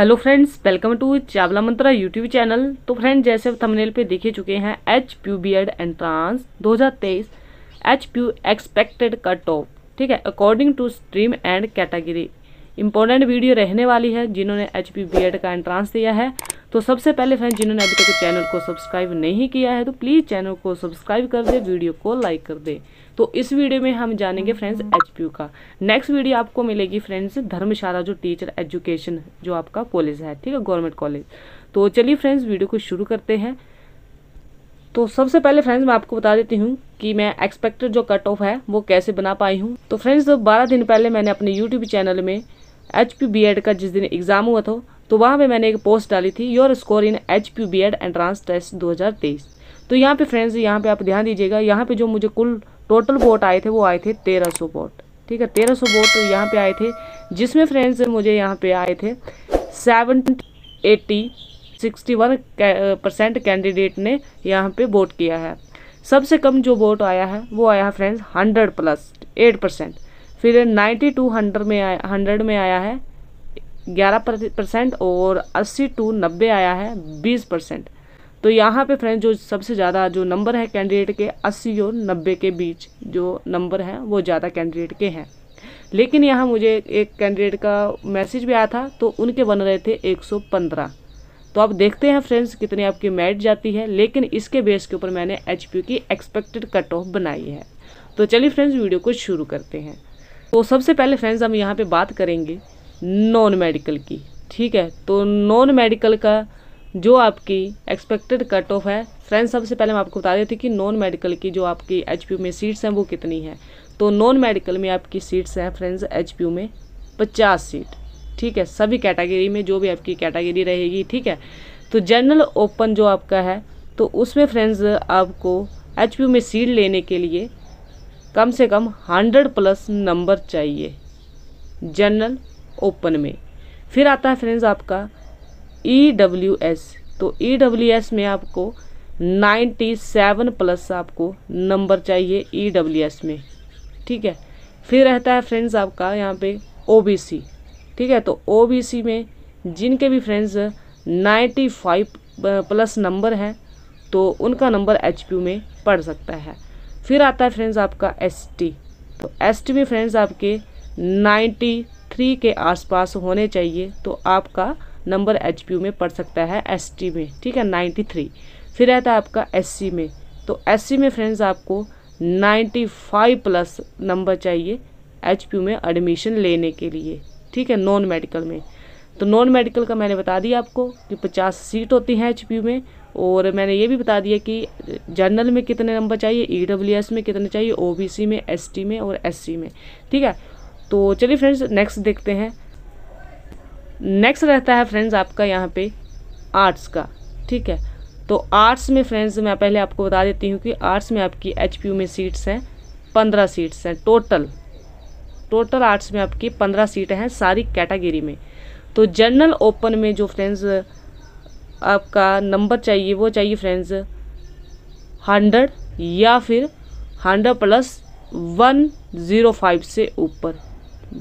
hello friends welcome to Chawla Mantra YouTube channel तो friend जैसे thumbnail पे देखे चुके हैं H PU B Ed entrance तेईस H PU expected cut off ठीक है according to stream and category important video रहने वाली है जिन्होंने एच पी बी एड का एंट्रांस दिया है तो सबसे पहले फ्रेंड जिन्होंने अभी तक चैनल को सब्सक्राइब नहीं किया है तो प्लीज़ चैनल को सब्सक्राइब कर दे वीडियो को लाइक कर दे तो इस वीडियो में हम जानेंगे फ्रेंड्स एच का नेक्स्ट वीडियो आपको मिलेगी फ्रेंड्स धर्मशाला जो टीचर एजुकेशन जो आपका कॉलेज है ठीक है गवर्नमेंट कॉलेज तो चलिए फ्रेंड्स वीडियो को शुरू करते हैं तो सबसे पहले फ्रेंड्स मैं आपको बता देती हूँ कि मैं एक्सपेक्टेड जो कट ऑफ है वो कैसे बना पाई हूँ तो फ्रेंड्स 12 बारह दिन पहले मैंने अपने यूट्यूब चैनल में एच पी बी एड का जिस दिन एग्ज़ाम हुआ था तो वहाँ पे मैंने एक पोस्ट डाली थी your score in H P B Ed entrance test 2023 तो यहाँ पे फ्रेंड्स यहाँ पे आप ध्यान दीजिएगा यहाँ पे जो मुझे कुल टोटल वोट आए थे वो आए थे तेरह सौ वोट ठीक है तेरह सौ वोट तो यहाँ पे आए थे जिसमें फ्रेंड्स मुझे यहाँ पे आए थे seven eighty sixty one percent candidate ने यहाँ पे वोट किया है सबसे कम जो वोट आया है वो आया है friends hundred plus eight percent फिर नाइन्टी टू हंड्रेड में आया हंड्रेड में आया है ग्यारह परसेंट और अस्सी टू नब्बे आया है बीस परसेंट तो यहाँ पे फ्रेंड्स जो सबसे ज़्यादा जो नंबर है कैंडिडेट के अस्सी और नब्बे के बीच जो नंबर है वो ज़्यादा कैंडिडेट के हैं लेकिन यहाँ मुझे एक कैंडिडेट का मैसेज भी आया था तो उनके बन रहे थे एक तो आप देखते हैं फ्रेंड्स कितनी आपकी मैट जाती है लेकिन इसके बेस के ऊपर मैंने एच की एक्सपेक्टेड कट ऑफ बनाई है तो चलिए फ्रेंड्स वीडियो को शुरू करते हैं तो सबसे पहले फ्रेंड्स हम यहाँ पर बात करेंगे नॉन मेडिकल की ठीक है तो नॉन मेडिकल का जो आपकी एक्सपेक्टेड कट ऑफ है फ्रेंड्स सबसे पहले मैं आपको बता देती कि नॉन मेडिकल की जो आपकी एच में सीट्स हैं वो कितनी है तो नॉन मेडिकल में आपकी सीट्स हैं फ्रेंड्स एच में पचास सीट ठीक है सभी कैटेगरी में जो भी आपकी कैटेगरी रहेगी ठीक है तो जनरल ओपन जो आपका है तो उसमें फ्रेंड्स आपको एच में सीट लेने के लिए कम से कम हंड्रेड प्लस नंबर चाहिए जनरल ओपन में फिर आता है फ्रेंड्स आपका ई डब्ल्यू एस तो ई डब्ल्यू एस में आपको 97 प्लस आपको नंबर चाहिए ई डब्ल्यू एस में ठीक है फिर रहता है फ्रेंड्स आपका यहाँ पे सी ठीक है तो ओ बी सी में जिनके भी फ्रेंड्स 95 प्लस नंबर हैं तो उनका नंबर एचपीयू में पड़ सकता है फिर आता है फ्रेंड्स आपका एस टी तो एस टी में फ्रेंड्स आपके नाइन्टी थ्री के आसपास होने चाहिए तो आपका नंबर एच में पड़ सकता है एस में ठीक है नाइन्टी थ्री फिर रहता है आपका एस में तो एस में फ्रेंड्स आपको नाइन्टी फाइव प्लस नंबर चाहिए एच में एडमिशन लेने के लिए ठीक है नॉन मेडिकल में तो नॉन मेडिकल का मैंने बता दिया आपको कि पचास सीट होती हैं एच में और मैंने ये भी बता दिया कि जनरल में कितने नंबर चाहिए ई e में कितने चाहिए ओ में एस में और एस में ठीक है तो चलिए फ्रेंड्स नेक्स्ट देखते हैं नेक्स्ट रहता है फ्रेंड्स आपका यहाँ पे आर्ट्स का ठीक है तो आर्ट्स में फ्रेंड्स मैं पहले आपको बता देती हूँ कि आर्ट्स में आपकी एच में सीट्स हैं पंद्रह सीट्स हैं टोटल टोटल आर्ट्स में आपकी पंद्रह सीटें हैं सारी कैटेगरी में तो जनरल ओपन में जो फ्रेंड्स आपका नंबर चाहिए वो चाहिए फ्रेंड्स हंड्रेड या फिर hundred plus one zero five से ऊपर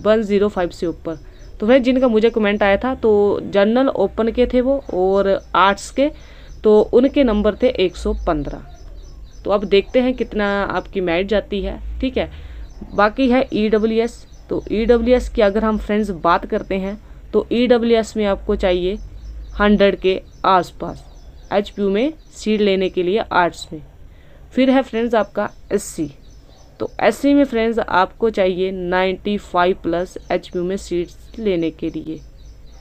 वन ज़ीरो फाइव से ऊपर तो भाई जिनका मुझे कमेंट आया था तो जर्नल ओपन के थे वो और आर्ट्स के तो उनके नंबर थे एक सौ पंद्रह तो अब देखते हैं कितना आपकी मैरिट जाती है ठीक है बाकी है ई डब्ल्यू एस तो ई डब्ल्यू एस की अगर हम फ्रेंड्स बात करते हैं तो ई डब्ल्यू एस में आपको चाहिए हंड्रेड के आसपास एच पी यू में सीट लेने के लिए आर्ट्स में फिर है फ्रेंड्स आपका एस सी तो ऐसे में फ्रेंड्स आपको चाहिए 95 प्लस एच में सीट्स लेने के लिए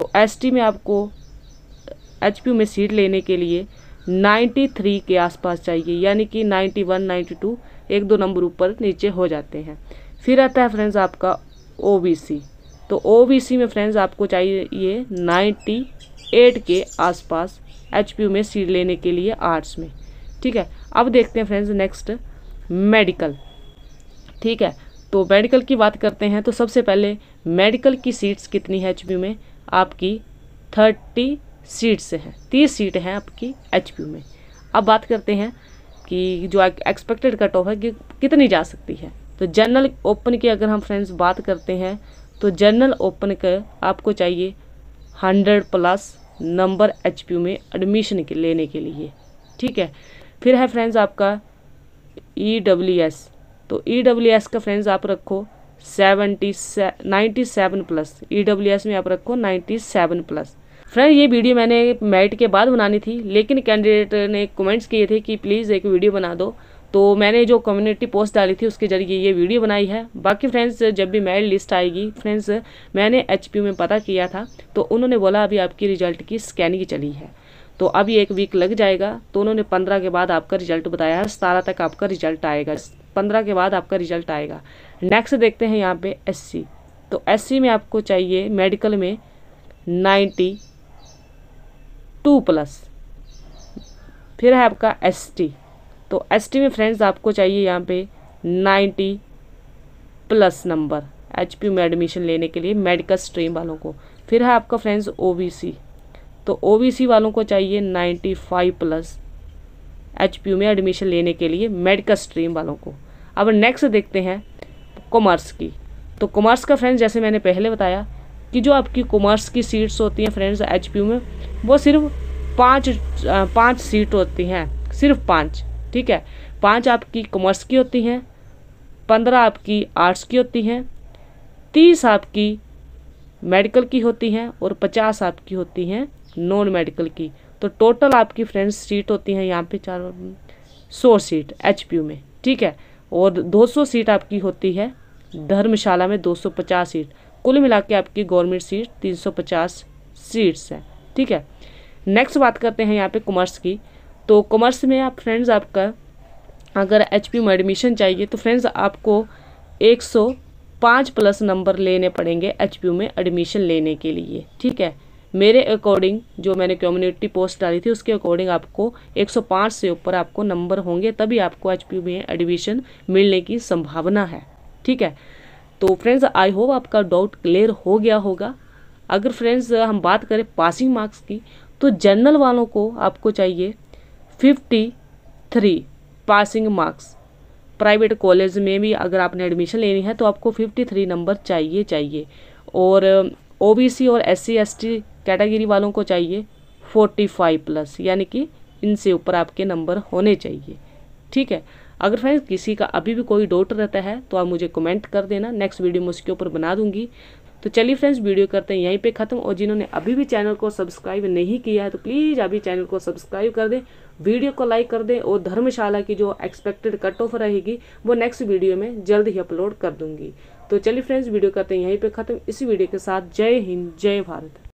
तो एस में आपको एच में सीट लेने के लिए 93 के आसपास चाहिए यानी कि 91, 92 एक दो नंबर ऊपर नीचे हो जाते हैं फिर आता है फ्रेंड्स आपका ओ तो ओ में फ्रेंड्स आपको चाहिए 98 के आसपास एच में सीट लेने के लिए आर्ट्स में ठीक है अब देखते हैं फ्रेंड्स नेक्स्ट मेडिकल ठीक है तो मेडिकल की बात करते हैं तो सबसे पहले मेडिकल की सीट्स कितनी है एच में आपकी थर्टी सीट्स हैं तीस सीट हैं आपकी एच में अब बात करते हैं कि जो एक्सपेक्टेड कट ऑफ है कि कितनी जा सकती है तो जनरल ओपन की अगर हम फ्रेंड्स बात करते हैं तो जनरल ओपन का आपको चाहिए हंड्रेड प्लस नंबर एच में एडमिशन के लेने के लिए ठीक है फिर है फ्रेंड्स आपका ई डब्ल्यू एस तो ई डब्ल्यू एस का फ्रेंड्स आप रखो सेवेंटी से ninety seven plus E W S में आप रखो नाइन्टी सेवन प्लस फ्रेंड ये वीडियो मैंने मैट के बाद बनानी थी लेकिन कैंडिडेट ने कमेंट्स किए थे कि प्लीज़ एक वीडियो बना दो तो मैंने जो कम्युनिटी पोस्ट डाली थी उसके जरिए ये वीडियो बनाई है बाकी फ्रेंड्स जब भी मेरिट लिस्ट आएगी फ्रेंड्स मैंने एच में पता किया था तो उन्होंने बोला अभी आपकी रिजल्ट की स्कैनिंग चली है तो अभी एक वीक लग जाएगा तो उन्होंने पंद्रह के बाद आपका रिजल्ट बताया है सतारह तक आपका रिजल्ट आएगा पंद्रह के बाद आपका रिजल्ट आएगा नेक्स्ट देखते हैं यहाँ पे एससी तो एससी में आपको चाहिए मेडिकल में नाइन्टी टू प्लस फिर है आपका एसटी तो एसटी में फ्रेंड्स आपको चाहिए यहाँ पे नाइन्टी प्लस नंबर एच में एडमिशन लेने के लिए मेडिकल स्ट्रीम वालों को फिर है आपका फ्रेंड्स ओ तो ओबीसी वालों को चाहिए 95 प्लस एच में एडमिशन लेने के लिए मेडिकल स्ट्रीम वालों को अब नेक्स्ट देखते हैं कॉमर्स की तो कॉमर्स का फ्रेंड्स जैसे मैंने पहले बताया कि जो आपकी कॉमर्स की सीट्स होती हैं फ्रेंड्स एच में वो सिर्फ पाँच पाँच सीट होती हैं सिर्फ पाँच ठीक है पाँच आपकी कॉमर्स की होती हैं पंद्रह आपकी आर्ट्स की होती हैं तीस आपकी मेडिकल की होती हैं और पचास आपकी होती हैं नॉन मेडिकल की तो टोटल आपकी फ्रेंड्स सीट होती हैं यहाँ पे चार सौ सीट एच में ठीक है और 200 सीट आपकी होती है धर्मशाला में 250 सीट कुल मिला के आपकी गवर्नमेंट सीट 350 सीट्स हैं ठीक है नेक्स्ट बात करते हैं यहाँ पे कॉमर्स की तो कॉमर्स में आप फ्रेंड्स आपका अगर एच में एडमिशन चाहिए तो फ्रेंड्स आपको 105 प्लस नंबर लेने पड़ेंगे एच में एडमिशन लेने के लिए ठीक है मेरे अकॉर्डिंग जो मैंने कम्युनिटी पोस्ट डाली थी उसके अकॉर्डिंग आपको 105 से ऊपर आपको नंबर होंगे तभी आपको एच में एडमिशन मिलने की संभावना है ठीक है तो फ्रेंड्स आई होप आपका डाउट क्लियर हो गया होगा अगर फ्रेंड्स हम बात करें पासिंग मार्क्स की तो जनरल वालों को आपको चाहिए fifty three passing marks private college में भी अगर आपने एडमिशन लेनी है तो आपको फिफ्टी थ्री नंबर चाहिए चाहिए और ओबीसी और एस सी कैटेगरी वालों को चाहिए फोर्टी फाइव प्लस यानी कि इनसे ऊपर आपके नंबर होने चाहिए ठीक है अगर फ्रेंड्स किसी का अभी भी कोई डाउट रहता है तो आप मुझे कमेंट कर देना नेक्स्ट वीडियो मैं उसके ऊपर बना दूंगी तो चलिए फ्रेंड्स वीडियो करते हैं यहीं पे ख़त्म और जिन्होंने अभी भी चैनल को सब्सक्राइब नहीं किया है तो प्लीज़ अभी चैनल को सब्सक्राइब कर दें वीडियो को लाइक कर दें और धर्मशाला की जो एक्सपेक्टेड कट ऑफ रहेगी वो नेक्स्ट वीडियो में जल्द ही अपलोड कर दूंगी तो चलिए फ्रेंड्स वीडियो करते हैं यहीं पर ख़त्म इसी वीडियो के साथ जय हिंद जय भारत